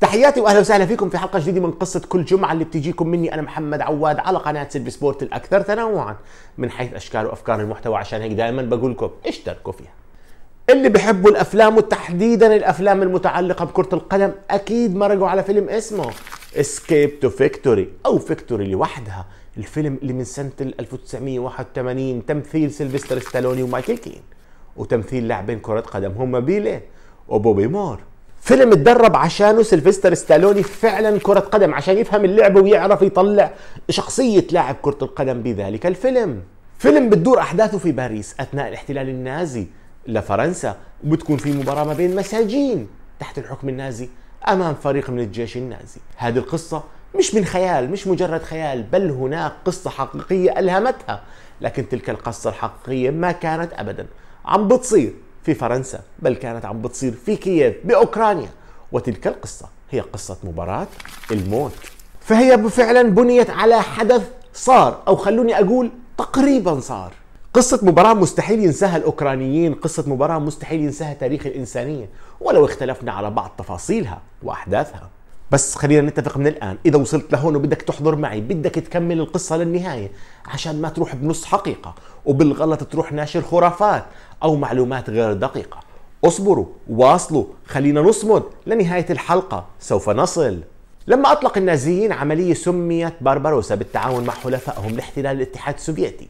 تحياتي واهلا وسهلا فيكم في حلقه جديده من قصه كل جمعه اللي بتجيكم مني انا محمد عواد على قناه سيلفي سبورت الاكثر تنوعا من حيث اشكال وافكار المحتوى عشان هيك دائما بقول لكم اشتركوا فيها. اللي بيحبوا الافلام وتحديدا الافلام المتعلقه بكره القدم اكيد مرقوا على فيلم اسمه اسكيب تو فيكتوري او فيكتوري لوحدها الفيلم اللي من سنه 1981 تمثيل سيلفستر ستالوني ومايكل كين وتمثيل لاعبين كره قدم هم بيلي وبوبي مور فيلم اتدرب عشانه سيلفستر ستالوني فعلا كرة قدم عشان يفهم اللعبة ويعرف يطلع شخصية لاعب كرة القدم بذلك الفيلم فيلم بتدور أحداثه في باريس أثناء الاحتلال النازي لفرنسا وبتكون في مباراة ما بين مساجين تحت الحكم النازي أمام فريق من الجيش النازي هذه القصة مش من خيال مش مجرد خيال بل هناك قصة حقيقية ألهمتها لكن تلك القصة الحقيقية ما كانت أبدا عم بتصير في فرنسا بل كانت عم بتصير في كييف بأوكرانيا وتلك القصة هي قصة مباراة الموت فهي فعلا بنيت على حدث صار أو خلوني أقول تقريبا صار قصة مباراة مستحيل ينساها الأوكرانيين قصة مباراة مستحيل ينساها تاريخ الإنسانية ولو اختلفنا على بعض تفاصيلها وأحداثها بس خلينا نتفق من الان اذا وصلت لهون وبدك تحضر معي بدك تكمل القصه للنهايه عشان ما تروح بنص حقيقه وبالغلط تروح ناشر خرافات او معلومات غير دقيقه اصبروا واصلوا خلينا نصمد لنهايه الحلقه سوف نصل لما اطلق النازيين عمليه سميت بارباروسا بالتعاون مع حلفائهم لاحتلال الاتحاد السوفيتي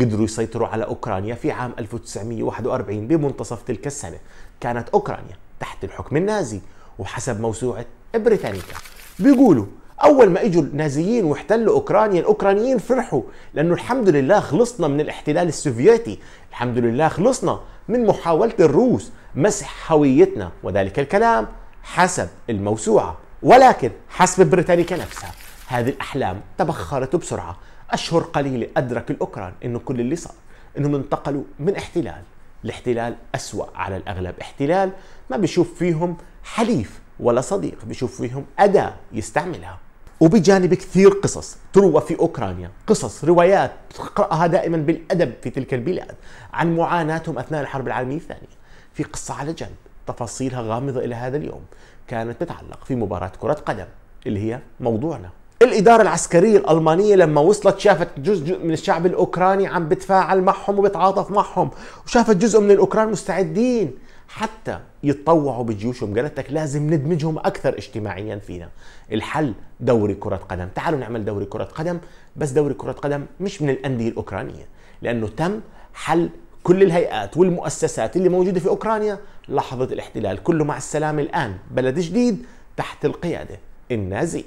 قدروا يسيطروا على اوكرانيا في عام 1941 بمنتصف تلك السنه كانت اوكرانيا تحت الحكم النازي وحسب موسوعه بريتانيكا بيقولوا اول ما اجوا النازيين واحتلوا اوكرانيا الاوكرانيين فرحوا لانه الحمد لله خلصنا من الاحتلال السوفيتي الحمد لله خلصنا من محاوله الروس مسح هويتنا وذلك الكلام حسب الموسوعه ولكن حسب بريتانيكا نفسها هذه الاحلام تبخرت بسرعه اشهر قليله ادرك الاوكران انه كل اللي صار انهم انتقلوا من احتلال لاحتلال اسوا على الاغلب احتلال ما بيشوف فيهم حليف ولا صديق بيشوف فيهم أداة يستعملها وبجانب كثير قصص تروى في أوكرانيا قصص روايات تقرأها دائما بالأدب في تلك البلاد عن معاناتهم أثناء الحرب العالمية الثانية في قصة على جنب تفاصيلها غامضة إلى هذا اليوم كانت تتعلق في مباراة كرة قدم اللي هي موضوعنا الإدارة العسكرية الألمانية لما وصلت شافت جزء من الشعب الأوكراني عم بتفاعل معهم وبتعاطف معهم وشافت جزء من الأوكران مستعدين حتى يتطوعوا بجيوشهم قالتك لك لازم ندمجهم اكثر اجتماعيا فينا الحل دوري كره قدم تعالوا نعمل دوري كره قدم بس دوري كره قدم مش من الانديه الاوكرانيه لانه تم حل كل الهيئات والمؤسسات اللي موجوده في اوكرانيا لحظه الاحتلال كله مع السلام الان بلد جديد تحت القياده النازيه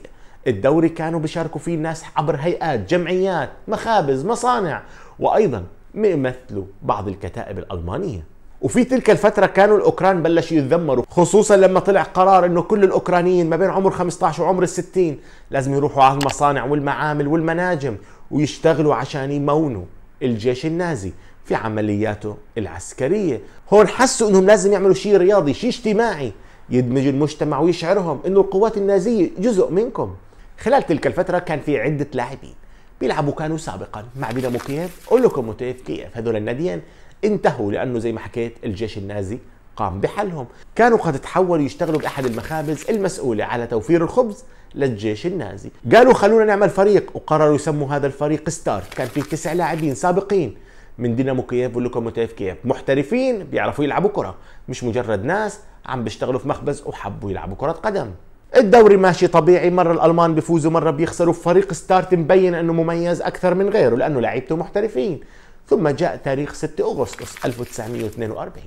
الدوري كانوا بيشاركوا فيه الناس عبر هيئات جمعيات مخابز مصانع وايضا بيمثلوا بعض الكتائب الالمانيه وفي تلك الفترة كانوا الأوكران بلشوا يتذمروا خصوصا لما طلع قرار أنه كل الأوكرانيين ما بين عمر 15 وعمر 60 لازم يروحوا على المصانع والمعامل والمناجم ويشتغلوا عشان يمونوا الجيش النازي في عملياته العسكرية هون حسوا أنهم لازم يعملوا شيء رياضي شيء اجتماعي يدمج المجتمع ويشعرهم أنه القوات النازية جزء منكم خلال تلك الفترة كان في عدة لاعبين بيلعبوا كانوا سابقا مع دينامو كييف ولوكوموتيف كييف هذول الناديين انتهوا لانه زي ما حكيت الجيش النازي قام بحلهم كانوا قد تحولوا يشتغلوا بأحد المخابز المسؤولة على توفير الخبز للجيش النازي قالوا خلونا نعمل فريق وقرروا يسموا هذا الفريق ستار كان فيه تسع لاعبين سابقين من دينامو كييف ولوكوموتيف كييف محترفين بيعرفوا يلعبوا كرة مش مجرد ناس عم بيشتغلوا في مخبز وحبوا يلعبوا كرة قدم الدوري ماشي طبيعي مرة الألمان بيفوزوا مرة بيخسروا فريق ستارت مبين أنه مميز أكثر من غيره لأنه لعيبته محترفين ثم جاء تاريخ 6 أغسطس 1942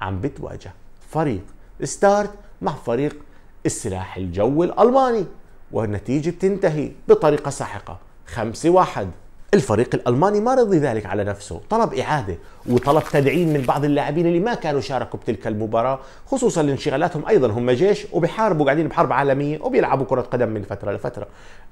عم بتواجه فريق ستارت مع فريق السلاح الجوي الألماني والنتيجة بتنتهي بطريقة ساحقة 5-1 الفريق الألماني ما رضي ذلك على نفسه طلب إعادة وطلب تدعيم من بعض اللاعبين اللي ما كانوا شاركوا بتلك المباراة خصوصا لانشغالاتهم أيضا هم جيش وبحاربوا قاعدين بحرب عالمية وبيلعبوا كرة قدم من فترة لفترة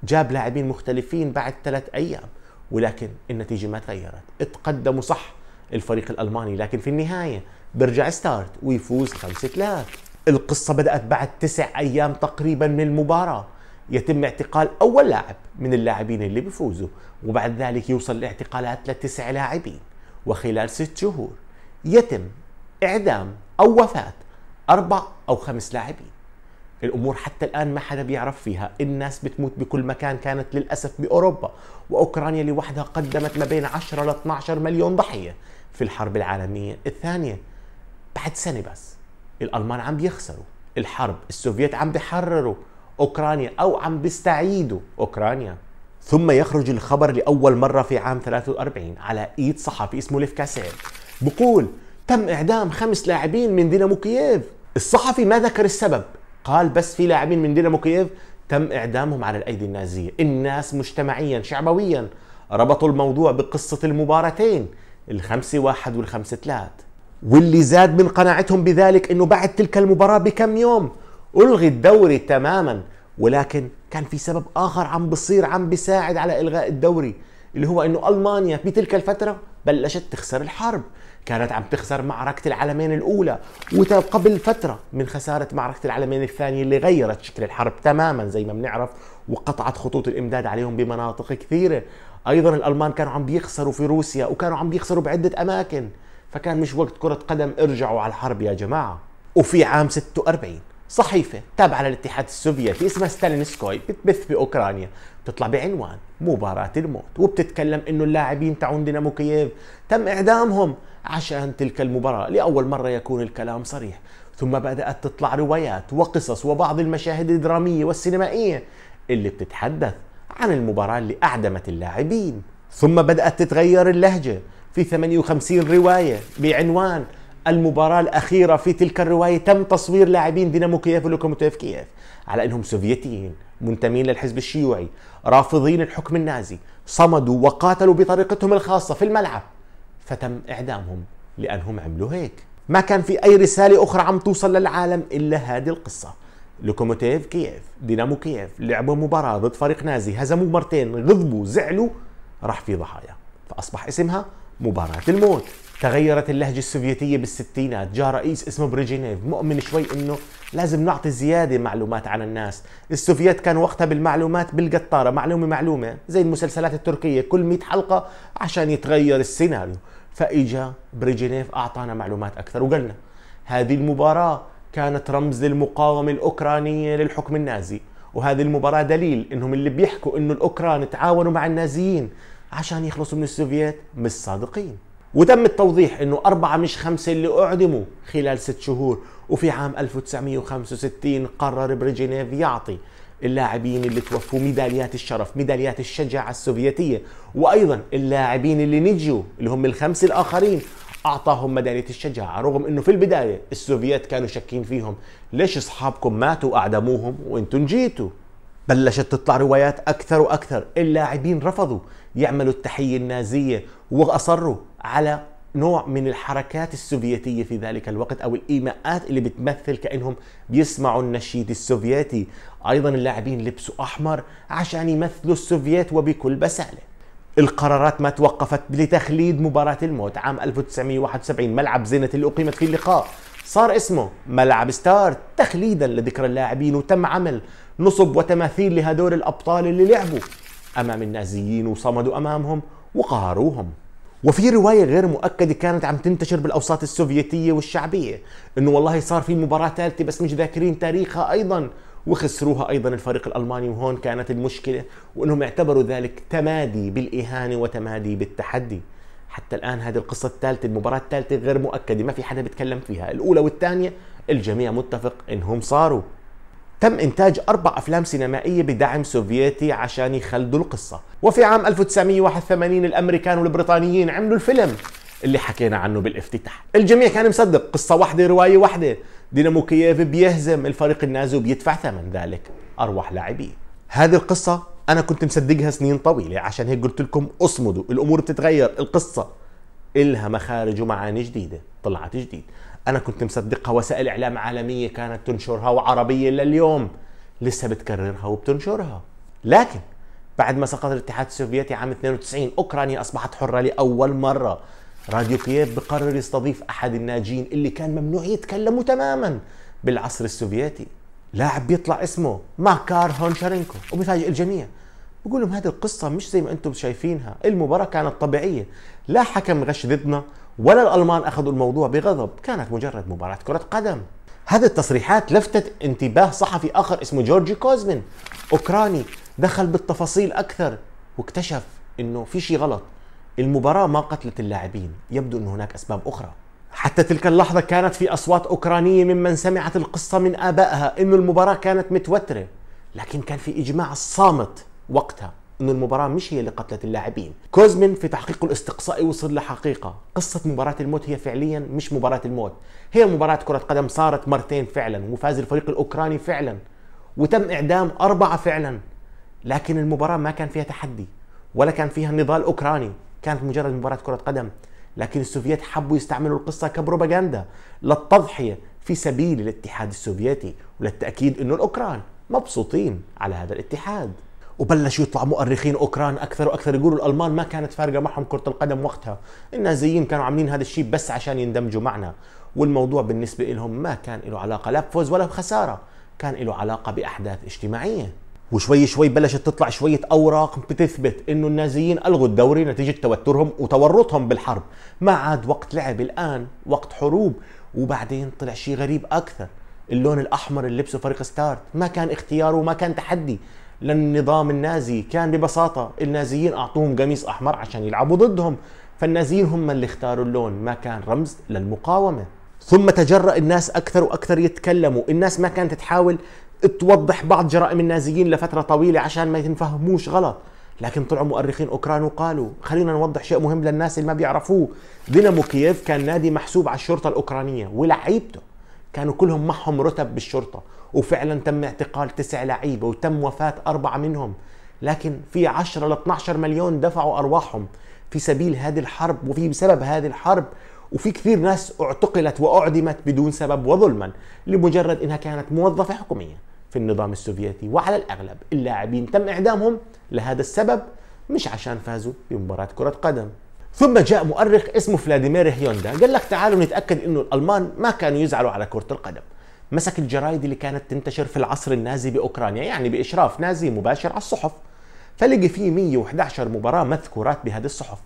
جاب لاعبين مختلفين بعد ثلاث أيام ولكن النتيجه ما تغيرت تقدموا صح الفريق الالماني لكن في النهايه برجع ستارت ويفوز 5 3 القصه بدات بعد تسع ايام تقريبا من المباراه يتم اعتقال اول لاعب من اللاعبين اللي بيفوزوا وبعد ذلك يوصل الاعتقالات لتسع لاعبين وخلال ست شهور يتم اعدام او وفاه اربع او خمس لاعبين الامور حتى الان ما حدا بيعرف فيها الناس بتموت بكل مكان كانت للاسف باوروبا واوكرانيا لوحدها قدمت ما بين 10 ل 12 مليون ضحيه في الحرب العالميه الثانيه بعد سنه بس الالمان عم بيخسروا الحرب السوفييت عم بيحرروا اوكرانيا او عم بيستعيدوا اوكرانيا ثم يخرج الخبر لاول مره في عام 43 على ايد صحفي اسمه ليف كاسير بقول تم اعدام خمس لاعبين من دينامو كييف الصحفي ما ذكر السبب قال بس في لاعبين من دينامو كييف تم اعدامهم على الايدي النازيه الناس مجتمعيا شعبويا ربطوا الموضوع بقصه المباراتين الخمسة واحد والخمسة ثلاث واللي زاد من قناعتهم بذلك انه بعد تلك المباراة بكم يوم الغي الدوري تماما ولكن كان في سبب اخر عم بصير عم بيساعد على الغاء الدوري اللي هو انه المانيا بتلك الفتره بلشت تخسر الحرب كانت عم تخسر معركة العلمين الأولى وقبل فترة من خسارة معركة العلمين الثانية اللي غيرت شكل الحرب تماما زي ما بنعرف وقطعت خطوط الإمداد عليهم بمناطق كثيرة أيضا الألمان كانوا عم بيخسروا في روسيا وكانوا عم بيخسروا بعدة أماكن فكان مش وقت كرة قدم ارجعوا على الحرب يا جماعة وفي عام 46 صحيفة تابعة للاتحاد السوفيتي اسمها ستالينسكوي بتبث بأوكرانيا بتطلع بعنوان مباراة الموت وبتتكلم انه اللاعبين تاعون دينامو كييف تم اعدامهم عشان تلك المباراة لأول مرة يكون الكلام صريح ثم بدأت تطلع روايات وقصص وبعض المشاهد الدرامية والسينمائية اللي بتتحدث عن المباراة اللي أعدمت اللاعبين ثم بدأت تتغير اللهجة في 58 رواية بعنوان المباراة الأخيرة في تلك الرواية تم تصوير لاعبين دينامو كييف ولوكوموتيف كييف على أنهم سوفيتيين منتمين للحزب الشيوعي رافضين الحكم النازي صمدوا وقاتلوا بطريقتهم الخاصة في الملعب فتم إعدامهم لأنهم عملوا هيك ما كان في أي رسالة أخرى عم توصل للعالم إلا هذه القصة لوكوموتيف كييف دينامو كييف لعبوا مباراة ضد فريق نازي هزموا مرتين غضبوا زعلوا راح في ضحايا فأصبح اسمها مباراة الموت تغيرت اللهجة السوفيتية بالستينات جاء رئيس اسمه بريجينيف مؤمن شوي انه لازم نعطي زيادة معلومات عن الناس السوفيات كان وقتها بالمعلومات بالقطارة معلومة معلومة زي المسلسلات التركية كل 100 حلقة عشان يتغير السيناريو فإجا بريجينيف أعطانا معلومات أكثر وقالنا هذه المباراة كانت رمز للمقاومة الأوكرانية للحكم النازي وهذه المباراة دليل انهم اللي بيحكوا انه الاوكران تعاونوا مع النازيين عشان يخلصوا من السوفيات مش صادقين وتم التوضيح انه أربعة مش خمسة اللي أعدموا خلال ست شهور وفي عام 1965 قرر بريجينيف يعطي اللاعبين اللي توفوا ميداليات الشرف ميداليات الشجاعة السوفيتية وأيضا اللاعبين اللي نجوا اللي هم الخمسة الآخرين أعطاهم ميدالية الشجاعة رغم أنه في البداية السوفيات كانوا شاكين فيهم ليش أصحابكم ماتوا وأعدموهم وأنتم نجيتوا بلشت تطلع روايات أكثر وأكثر اللاعبين رفضوا يعملوا التحية النازية وأصروا على نوع من الحركات السوفيتية في ذلك الوقت أو الإيماءات اللي بتمثل كأنهم بيسمعوا النشيد السوفيتي أيضا اللاعبين لبسوا أحمر عشان يمثلوا السوفيت وبكل بسالة القرارات ما توقفت لتخليد مباراة الموت عام 1971 ملعب زينة اللي أقيمت فيه اللقاء صار اسمه ملعب ستار تخليدا لذكرى اللاعبين وتم عمل نصب وتماثيل لهدول الأبطال اللي لعبوا أمام النازيين وصمدوا أمامهم وقهروهم وفي رواية غير مؤكدة كانت عم تنتشر بالأوساط السوفيتية والشعبية إنه والله صار في مباراة ثالثة بس مش ذاكرين تاريخها أيضا وخسروها أيضا الفريق الألماني وهون كانت المشكلة وأنهم اعتبروا ذلك تمادي بالإهانة وتمادي بالتحدي حتى الآن هذه القصة الثالثة المباراة الثالثة غير مؤكدة ما في حدا بيتكلم فيها الأولى والثانية الجميع متفق إنهم صاروا تم إنتاج أربع أفلام سينمائية بدعم سوفيتي عشان يخلدوا القصة وفي عام 1981 الأمريكان والبريطانيين عملوا الفيلم اللي حكينا عنه بالافتتاح الجميع كان مصدق قصة واحدة رواية واحدة دينامو كييف بيهزم الفريق النازي وبيدفع ثمن ذلك أرواح لاعبيه هذه القصة أنا كنت مصدقها سنين طويلة عشان هيك قلت لكم اصمدوا الأمور بتتغير القصة إلها مخارج ومعاني جديدة طلعت جديد انا كنت مصدقها وسائل اعلام عالميه كانت تنشرها وعربيه لليوم لسه بتكررها وبتنشرها لكن بعد ما سقط الاتحاد السوفيتي عام 92 اوكرانيا اصبحت حره لاول مره راديو كييف بقرر يستضيف احد الناجين اللي كان ممنوع يتكلموا تماما بالعصر السوفيتي لاعب بيطلع اسمه ماكار هونشارينكو وبيفاجئ الجميع بقول لهم هذه القصة مش زي ما انتم شايفينها المباراة كانت طبيعية لا حكم غش ضدنا ولا الالمان اخذوا الموضوع بغضب كانت مجرد مباراه كره قدم هذه التصريحات لفتت انتباه صحفي اخر اسمه جورجي كوزمين اوكراني دخل بالتفاصيل اكثر واكتشف انه في شيء غلط المباراة ما قتلت اللاعبين يبدو أن هناك أسباب أخرى حتى تلك اللحظة كانت في أصوات أوكرانية ممن سمعت القصة من آبائها أن المباراة كانت متوترة لكن كان في إجماع صامت وقتها انه المباراه مش هي اللي قتلت اللاعبين كوزمين في تحقيقه الاستقصائي وصل لحقيقه قصه مباراه الموت هي فعليا مش مباراه الموت هي مباراه كره قدم صارت مرتين فعلا وفاز الفريق الاوكراني فعلا وتم اعدام اربعه فعلا لكن المباراه ما كان فيها تحدي ولا كان فيها نضال اوكراني كانت مجرد مباراه كره قدم لكن السوفيات حبوا يستعملوا القصه كبروباغندا للتضحيه في سبيل الاتحاد السوفيتي وللتاكيد انه الاوكران مبسوطين على هذا الاتحاد وبلشوا يطلعوا مؤرخين اوكران اكثر واكثر يقولوا الالمان ما كانت فارقه معهم كره القدم وقتها النازيين كانوا عاملين هذا الشيء بس عشان يندمجوا معنا والموضوع بالنسبه لهم ما كان له علاقه لا بفوز ولا بخساره كان له علاقه باحداث اجتماعيه وشوي شوي بلشت تطلع شوية أوراق بتثبت إنه النازيين ألغوا الدوري نتيجة توترهم وتورطهم بالحرب ما عاد وقت لعب الآن وقت حروب وبعدين طلع شيء غريب أكثر اللون الأحمر اللي لبسه فريق ستارت ما كان اختياره وما كان تحدي للنظام النازي كان ببساطة النازيين أعطوهم قميص أحمر عشان يلعبوا ضدهم فالنازيين هم اللي اختاروا اللون ما كان رمز للمقاومة ثم تجرأ الناس أكثر وأكثر يتكلموا الناس ما كانت تحاول توضح بعض جرائم النازيين لفترة طويلة عشان ما ينفهموش غلط لكن طلعوا مؤرخين اوكران وقالوا خلينا نوضح شيء مهم للناس اللي ما بيعرفوه دينامو كييف كان نادي محسوب على الشرطه الاوكرانيه ولعيبته كانوا كلهم معهم رتب بالشرطه وفعلا تم اعتقال تسع لعيبه وتم وفاه اربعه منهم لكن في 10 ل 12 مليون دفعوا ارواحهم في سبيل هذه الحرب وفي بسبب هذه الحرب وفي كثير ناس اعتقلت واعدمت بدون سبب وظلما لمجرد انها كانت موظفه حكوميه في النظام السوفيتي وعلى الاغلب اللاعبين تم اعدامهم لهذا السبب مش عشان فازوا بمباراه كره قدم ثم جاء مؤرخ اسمه فلاديمير هيوندا قال لك تعالوا نتاكد انه الالمان ما كانوا يزعلوا على كره القدم مسك الجرايد اللي كانت تنتشر في العصر النازي باوكرانيا يعني باشراف نازي مباشر على الصحف فلقي في 111 مباراه مذكورات بهذه الصحف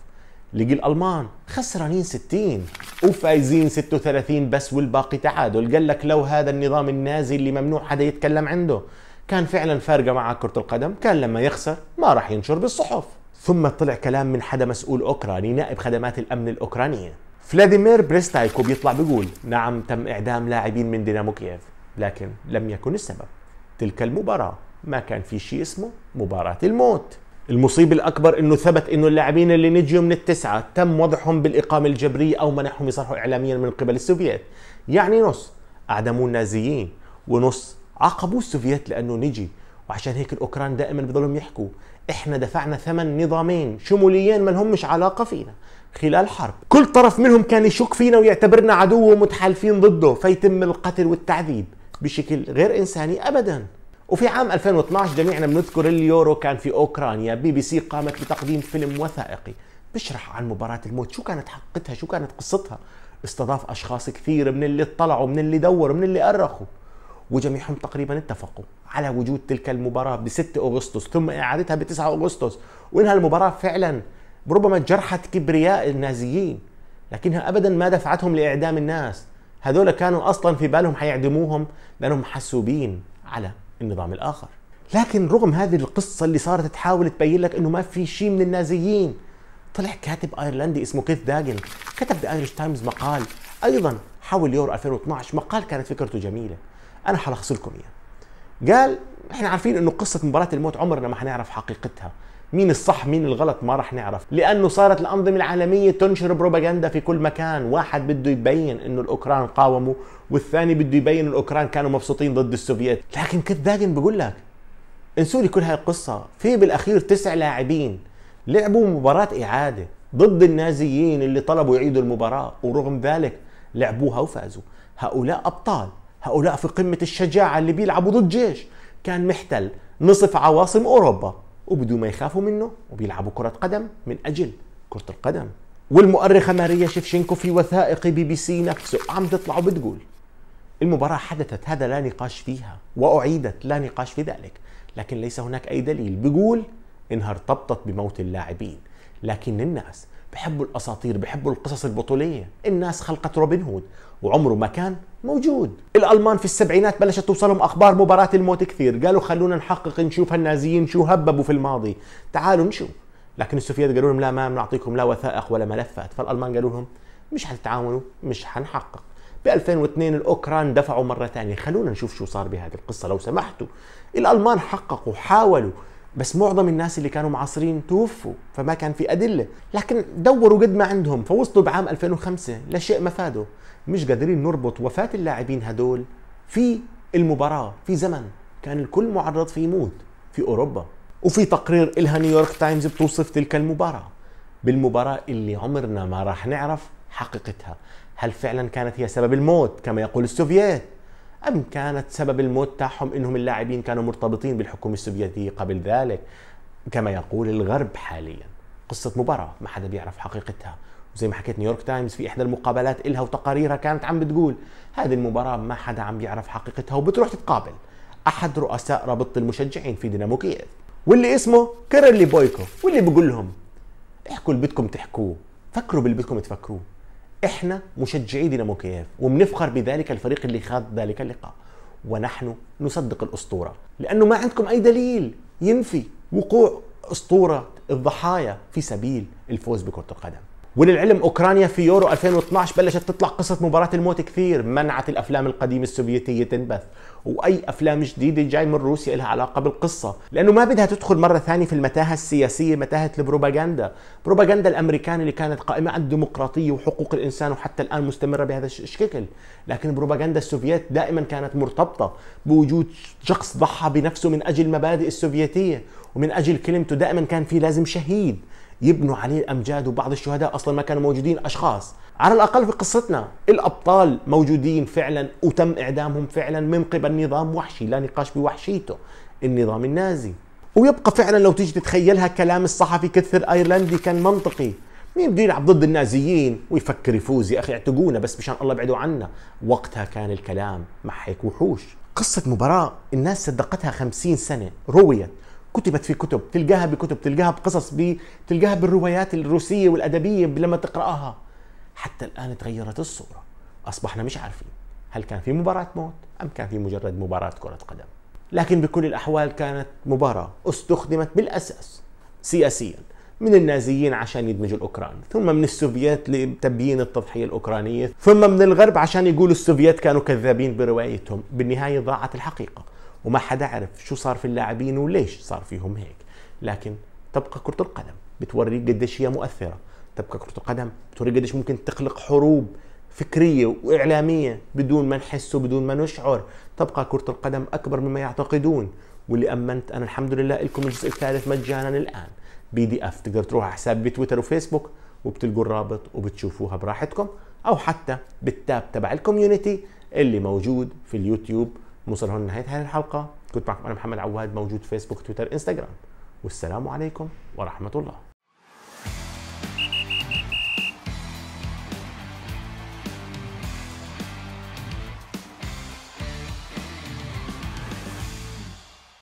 لقي الالمان خسرانين 60 وفايزين 36 بس والباقي تعادل قال لك لو هذا النظام النازي اللي ممنوع حدا يتكلم عنده كان فعلا فارقه مع كره القدم كان لما يخسر ما راح ينشر بالصحف ثم طلع كلام من حدا مسؤول اوكراني نائب خدمات الامن الاوكرانيه فلاديمير بريستايكو بيطلع بيقول نعم تم إعدام لاعبين من دينامو كييف لكن لم يكن السبب تلك المباراة ما كان في شيء اسمه مباراة الموت المصيبة الأكبر أنه ثبت أنه اللاعبين اللي نجوا من التسعة تم وضعهم بالإقامة الجبرية أو منحهم يصرحوا إعلاميا من قبل السوفييت يعني نص أعدموا النازيين ونص عاقبوا السوفييت لأنه نجي وعشان هيك الأوكران دائما بضلهم يحكوا إحنا دفعنا ثمن نظامين شموليين ما مش علاقة فينا خلال حرب كل طرف منهم كان يشك فينا ويعتبرنا عدو ومتحالفين ضده فيتم القتل والتعذيب بشكل غير إنساني أبدا وفي عام 2012 جميعنا بنذكر اليورو كان في أوكرانيا بي بي سي قامت بتقديم فيلم وثائقي بشرح عن مباراة الموت شو كانت حقتها شو كانت قصتها استضاف أشخاص كثير من اللي اطلعوا من اللي دوروا من اللي أرخوا وجميعهم تقريبا اتفقوا على وجود تلك المباراة ب 6 أغسطس ثم إعادتها ب 9 أغسطس وإنها المباراة فعلا ربما جرحت كبرياء النازيين لكنها ابدا ما دفعتهم لاعدام الناس هذول كانوا اصلا في بالهم حيعدموهم لانهم حاسوبين على النظام الاخر لكن رغم هذه القصه اللي صارت تحاول تبين لك انه ما في شيء من النازيين طلع كاتب ايرلندي اسمه كيث داجل كتب ذا ايرش تايمز مقال ايضا حول يورو 2012 مقال كانت فكرته جميله انا حلخص لكم اياه قال احنا عارفين انه قصه مباراه الموت عمرنا ما حنعرف حقيقتها مين الصح مين الغلط ما راح نعرف لانه صارت الانظمه العالميه تنشر بروباغندا في كل مكان واحد بده يبين انه الاوكران قاوموا والثاني بده يبين الاوكران كانوا مبسوطين ضد السوفييت لكن كنت داجن بقول لك انسوا لي كل هاي القصه في بالاخير تسع لاعبين لعبوا مباراه اعاده ضد النازيين اللي طلبوا يعيدوا المباراه ورغم ذلك لعبوها وفازوا هؤلاء ابطال هؤلاء في قمه الشجاعه اللي بيلعبوا ضد جيش كان محتل نصف عواصم اوروبا وبدون ما يخافوا منه وبيلعبوا كرة قدم من أجل كرة القدم والمؤرخة ماريا شفشنكو في وثائق بي بي سي نفسه عم تطلع وبتقول المباراة حدثت هذا لا نقاش فيها وأعيدت لا نقاش في ذلك لكن ليس هناك أي دليل بيقول إنها ارتبطت بموت اللاعبين لكن الناس بحبوا الأساطير بحبوا القصص البطولية الناس خلقت روبن هود وعمره ما كان موجود الالمان في السبعينات بلشت توصلهم اخبار مباراه الموت كثير قالوا خلونا نحقق نشوف هالنازيين شو هببوا في الماضي تعالوا نشوف لكن السوفيات قالوا لهم لا ما بنعطيكم لا وثائق ولا ملفات فالالمان قالوا لهم مش حتتعاونوا مش حنحقق ب 2002 الاوكران دفعوا مره ثانيه خلونا نشوف شو صار بهذه القصه لو سمحتوا الالمان حققوا حاولوا بس معظم الناس اللي كانوا معاصرين توفوا فما كان في أدلة لكن دوروا قد ما عندهم فوصلوا بعام 2005 لشيء مفاده مش قادرين نربط وفاة اللاعبين هدول في المباراة في زمن كان الكل معرض فيه يموت في أوروبا وفي تقرير إلها نيويورك تايمز بتوصف تلك المباراة بالمباراة اللي عمرنا ما راح نعرف حقيقتها هل فعلا كانت هي سبب الموت كما يقول السوفييت أم كانت سبب الموت تاعهم إنهم اللاعبين كانوا مرتبطين بالحكومة السوفيتية قبل ذلك كما يقول الغرب حاليا قصة مباراة ما حدا بيعرف حقيقتها وزي ما حكيت نيويورك تايمز في إحدى المقابلات إلها وتقاريرها كانت عم بتقول هذه المباراة ما حدا عم بيعرف حقيقتها وبتروح تتقابل أحد رؤساء رابطة المشجعين في دينامو كييف واللي اسمه كيرلي بويكو واللي بقول لهم احكوا اللي بدكم تحكوه فكروا باللي بدكم تفكروه احنا مشجعي دينامو كييف وبنفخر بذلك الفريق اللي خاض ذلك اللقاء ونحن نصدق الاسطوره لانه ما عندكم اي دليل ينفي وقوع اسطوره الضحايا في سبيل الفوز بكره القدم وللعلم اوكرانيا في يورو 2012 بلشت تطلع قصه مباراه الموت كثير منعت الافلام القديمه السوفيتيه تنبث واي افلام جديده جاي من روسيا لها علاقه بالقصه لانه ما بدها تدخل مره ثانيه في المتاهه السياسيه متاهه البروباغندا بروباغندا الامريكان اللي كانت قائمه على الديمقراطيه وحقوق الانسان وحتى الان مستمره بهذا الشكل لكن بروباغندا السوفيت دائما كانت مرتبطه بوجود شخص ضحى بنفسه من اجل المبادئ السوفيتيه ومن اجل كلمته دائما كان في لازم شهيد يبنوا عليه الامجاد وبعض الشهداء اصلا ما كانوا موجودين اشخاص على الاقل في قصتنا الابطال موجودين فعلا وتم اعدامهم فعلا من قبل نظام وحشي لا نقاش بوحشيته النظام النازي ويبقى فعلا لو تيجي تتخيلها كلام الصحفي كثر ايرلندي كان منطقي مين بده يلعب ضد النازيين ويفكر يفوز يا اخي اعتقونا بس مشان الله ابعدوا عنا وقتها كان الكلام مع هيك وحوش قصة مباراة الناس صدقتها خمسين سنة رويت كتبت في كتب تلقاها بكتب تلقاها بقصص تلقاها بالروايات الروسية والأدبية لما تقرأها حتى الآن تغيرت الصورة أصبحنا مش عارفين هل كان في مباراة موت أم كان في مجرد مباراة كرة قدم لكن بكل الأحوال كانت مباراة استخدمت بالأساس سياسيا من النازيين عشان يدمجوا الأوكران ثم من السوفييت لتبيين التضحية الأوكرانية ثم من الغرب عشان يقولوا السوفييت كانوا كذابين بروايتهم بالنهاية ضاعت الحقيقة وما حدا عرف شو صار في اللاعبين وليش صار فيهم هيك لكن تبقى كرة القدم بتوريك قديش هي مؤثرة تبقى كرة القدم بتوريك قديش ممكن تخلق حروب فكرية وإعلامية بدون ما نحس وبدون ما نشعر تبقى كرة القدم أكبر مما يعتقدون واللي أمنت أنا الحمد لله لكم الجزء الثالث مجانا الآن بي دي اف تقدر تروح على حسابي بتويتر وفيسبوك وبتلقوا الرابط وبتشوفوها براحتكم أو حتى بالتاب تبع الكوميونتي اللي موجود في اليوتيوب نوصل هون لنهايه هذه الحلقه كنت معكم انا محمد عواد موجود فيسبوك تويتر انستغرام والسلام عليكم ورحمه الله